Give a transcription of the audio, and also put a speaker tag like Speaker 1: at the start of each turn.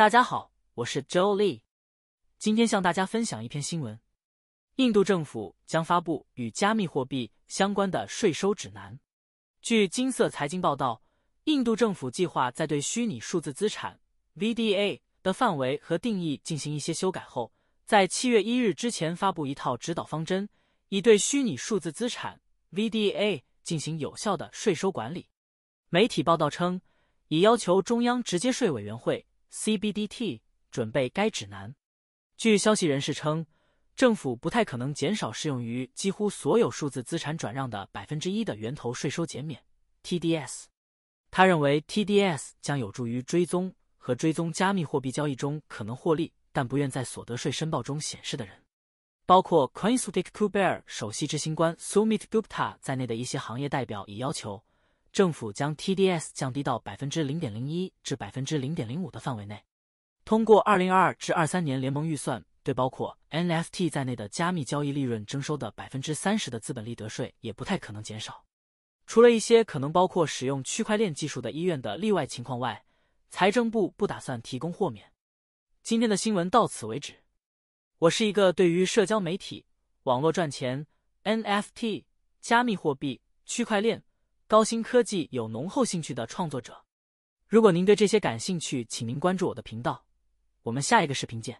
Speaker 1: 大家好，我是 Joe Lee，今天向大家分享一篇新闻：印度政府将发布与加密货币相关的税收指南。据金色财经报道，印度政府计划在对虚拟数字资产 （VDA） 的范围和定义进行一些修改后，在七月一日之前发布一套指导方针，以对虚拟数字资产 （VDA） 进行有效的税收管理。媒体报道称，已要求中央直接税委员会。CBDT 准备该指南。据消息人士称，政府不太可能减少适用于几乎所有数字资产转让的百分之一的源头税收减免 （TDS）。他认为 TDS 将有助于追踪和追踪加密货币交易中可能获利但不愿在所得税申报中显示的人。包括 Quintic s Kuber 首席执行官 Sumit Gupta 在内的一些行业代表已要求。政府将 TDS 降低到百分之零点零一至百分之零点零五的范围内。通过二零二二至二三年联盟预算对包括 NFT 在内的加密交易利润征收的百分之三十的资本利得税也不太可能减少。除了一些可能包括使用区块链技术的医院的例外情况外，财政部不打算提供豁免。今天的新闻到此为止。我是一个对于社交媒体、网络赚钱、NFT、加密货币、区块链。高新科技有浓厚兴趣的创作者，如果您对这些感兴趣，请您关注我的频道。我们下一个视频见。